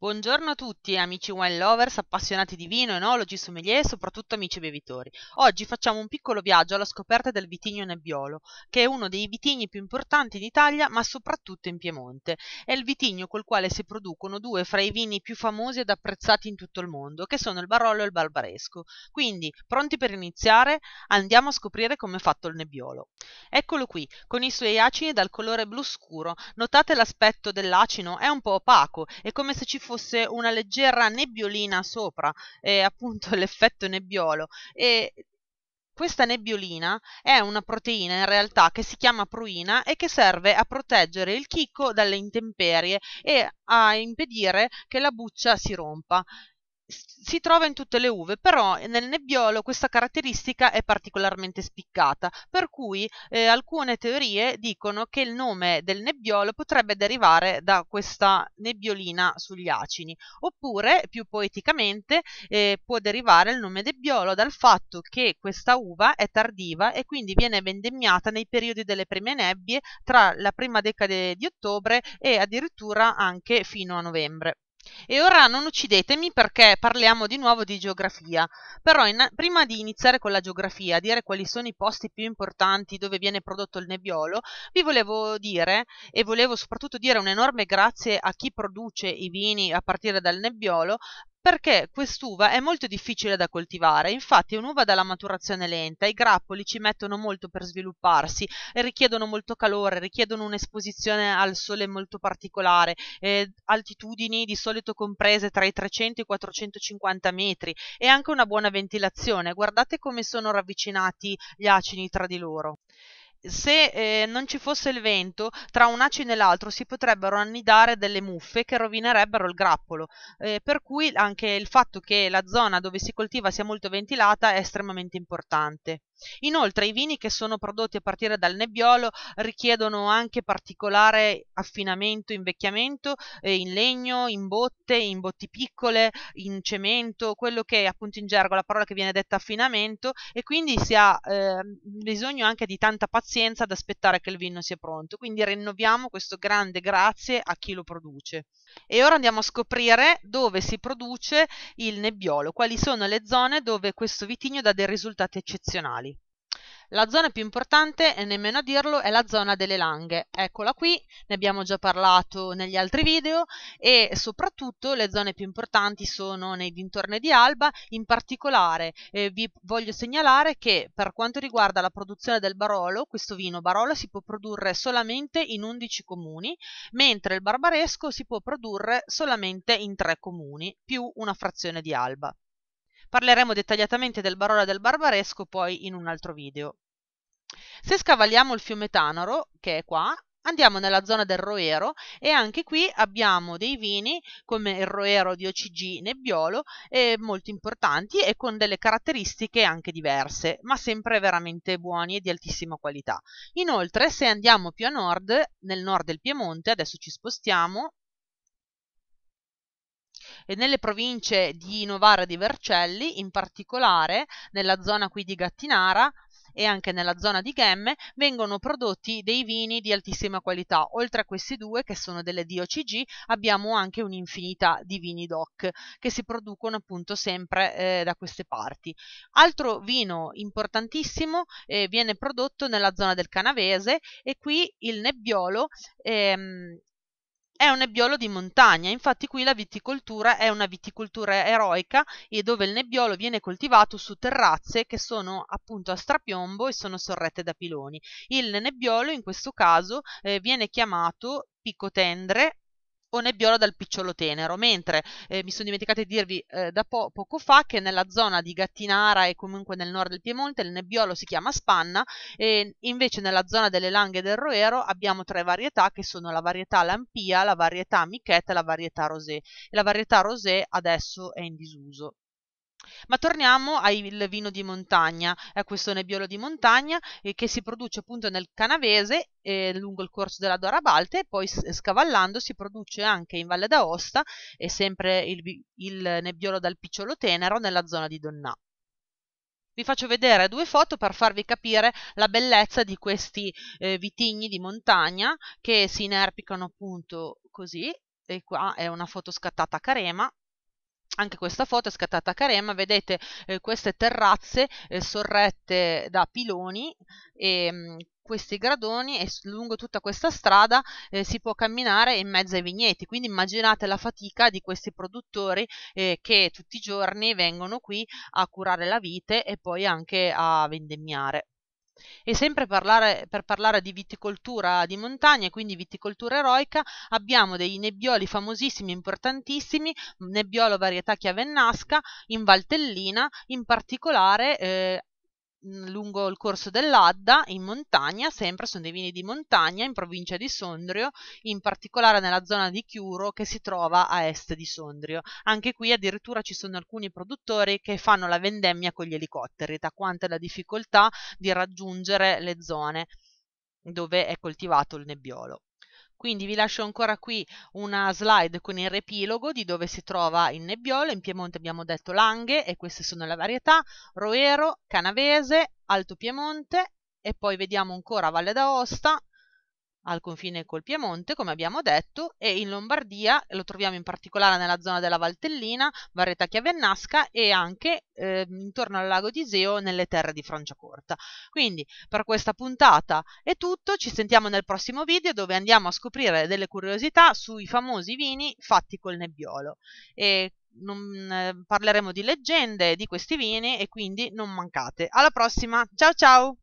Buongiorno a tutti, amici wine lovers, appassionati di vino, enologi, sommelier e soprattutto amici bevitori. Oggi facciamo un piccolo viaggio alla scoperta del vitigno Nebbiolo, che è uno dei vitigni più importanti d'Italia, ma soprattutto in Piemonte. È il vitigno col quale si producono due fra i vini più famosi ed apprezzati in tutto il mondo, che sono il Barolo e il Barbaresco. Quindi, pronti per iniziare? Andiamo a scoprire come è fatto il Nebbiolo. Eccolo qui, con i suoi acini dal colore blu scuro. Notate l'aspetto dell'acino? È un po' opaco, è come se ci fosse fosse una leggera nebbiolina sopra, eh, appunto l'effetto nebbiolo. E questa nebbiolina è una proteina in realtà che si chiama pruina e che serve a proteggere il chicco dalle intemperie e a impedire che la buccia si rompa si trova in tutte le uve, però eh, nel nebbiolo questa caratteristica è particolarmente spiccata, per cui eh, alcune teorie dicono che il nome del nebbiolo potrebbe derivare da questa nebbiolina sugli acini, oppure più poeticamente eh, può derivare il nome nebbiolo dal fatto che questa uva è tardiva e quindi viene vendemmiata nei periodi delle prime nebbie tra la prima decade di ottobre e addirittura anche fino a novembre. E ora non uccidetemi perché parliamo di nuovo di geografia, però in, prima di iniziare con la geografia, dire quali sono i posti più importanti dove viene prodotto il nebbiolo, vi volevo dire e volevo soprattutto dire un enorme grazie a chi produce i vini a partire dal nebbiolo perché quest'uva è molto difficile da coltivare, infatti è un'uva dalla maturazione lenta, i grappoli ci mettono molto per svilupparsi, eh, richiedono molto calore, richiedono un'esposizione al sole molto particolare, eh, altitudini di solito comprese tra i 300 e i 450 metri e anche una buona ventilazione. Guardate come sono ravvicinati gli acini tra di loro se eh, non ci fosse il vento, tra un acino e l'altro si potrebbero annidare delle muffe che rovinerebbero il grappolo, eh, per cui anche il fatto che la zona dove si coltiva sia molto ventilata è estremamente importante. Inoltre i vini che sono prodotti a partire dal nebbiolo richiedono anche particolare affinamento, invecchiamento eh, in legno, in botte, in botti piccole, in cemento, quello che è appunto in gergo la parola che viene detta affinamento e quindi si ha eh, bisogno anche di tanta pazienza ad aspettare che il vino sia pronto. Quindi rinnoviamo questo grande grazie a chi lo produce. E ora andiamo a scoprire dove si produce il nebbiolo, quali sono le zone dove questo vitigno dà dei risultati eccezionali. La zona più importante, e nemmeno a dirlo, è la zona delle Langhe. Eccola qui, ne abbiamo già parlato negli altri video e soprattutto le zone più importanti sono nei dintorni di Alba. In particolare eh, vi voglio segnalare che per quanto riguarda la produzione del Barolo, questo vino Barolo si può produrre solamente in 11 comuni, mentre il Barbaresco si può produrre solamente in 3 comuni, più una frazione di Alba. Parleremo dettagliatamente del Barola del Barbaresco poi in un altro video. Se scavaliamo il fiume Tanaro, che è qua, andiamo nella zona del Roero e anche qui abbiamo dei vini come il Roero di OCG Nebbiolo eh, molto importanti e con delle caratteristiche anche diverse ma sempre veramente buoni e di altissima qualità inoltre se andiamo più a nord nel nord del Piemonte adesso ci spostiamo e nelle province di Novara e di Vercelli, in particolare nella zona qui di Gattinara e anche nella zona di Gemme, vengono prodotti dei vini di altissima qualità. Oltre a questi due, che sono delle DOCG, abbiamo anche un'infinità di vini DOC che si producono appunto sempre eh, da queste parti. Altro vino importantissimo eh, viene prodotto nella zona del Canavese e qui il Nebbiolo ehm, è un nebbiolo di montagna, infatti qui la viticoltura è una viticoltura eroica e dove il nebbiolo viene coltivato su terrazze che sono appunto a strapiombo e sono sorrette da piloni. Il nebbiolo in questo caso eh, viene chiamato picotendre o nebbiolo dal picciolo tenero, mentre eh, mi sono dimenticata di dirvi eh, da po- poco fa che nella zona di Gattinara e comunque nel nord del Piemonte il nebbiolo si chiama spanna e invece nella zona delle Langhe del Roero abbiamo tre varietà che sono la varietà Lampia, la varietà Michetta e la varietà Rosé. E la varietà Rosé adesso è in disuso. Ma torniamo al vino di montagna, a questo nebbiolo di montagna eh, che si produce appunto nel Canavese eh, lungo il corso della Dora Balte e poi eh, scavallando si produce anche in Valle d'Aosta e eh, sempre il, il nebbiolo dal Picciolo Tenero nella zona di Donnà. Vi faccio vedere due foto per farvi capire la bellezza di questi eh, vitigni di montagna che si inerpicano appunto così. E qua è una foto scattata a Carema anche questa foto è scattata a Carema, vedete eh, queste terrazze eh, sorrette da piloni e ehm, mh, questi gradoni e lungo tutta questa strada eh, si può camminare in mezzo ai vigneti, quindi immaginate la fatica di questi produttori eh, che tutti i giorni vengono qui a curare la vite e poi anche a vendemmiare. E sempre parlare, per parlare di viticoltura di montagna, e quindi viticoltura eroica, abbiamo dei nebbioli famosissimi, importantissimi, nebbiolo varietà chiavennasca, in Valtellina, in particolare eh, lungo il corso dell'Adda, in montagna, sempre sono dei vini di montagna, in provincia di Sondrio, in particolare nella zona di Chiuro che si trova a est di Sondrio. Anche qui addirittura ci sono alcuni produttori che fanno la vendemmia con gli elicotteri, da quanto è la difficoltà di raggiungere le zone dove è coltivato il nebbiolo. Quindi vi lascio ancora qui una slide con il repilogo di dove si trova il nebbiolo, in Piemonte abbiamo detto Langhe e queste sono le varietà, Roero, Canavese, Alto Piemonte e poi vediamo ancora Valle d'Aosta al confine col Piemonte, come abbiamo detto, e in Lombardia lo troviamo in particolare nella zona della Valtellina, Varreta Chiavennasca e anche eh, intorno al lago di Iseo nelle terre di Franciacorta. Quindi per questa puntata è tutto, ci sentiamo nel prossimo video dove andiamo a scoprire delle curiosità sui famosi vini fatti col nebbiolo. E non, eh, parleremo di leggende di questi vini e quindi non mancate. Alla prossima, ciao ciao!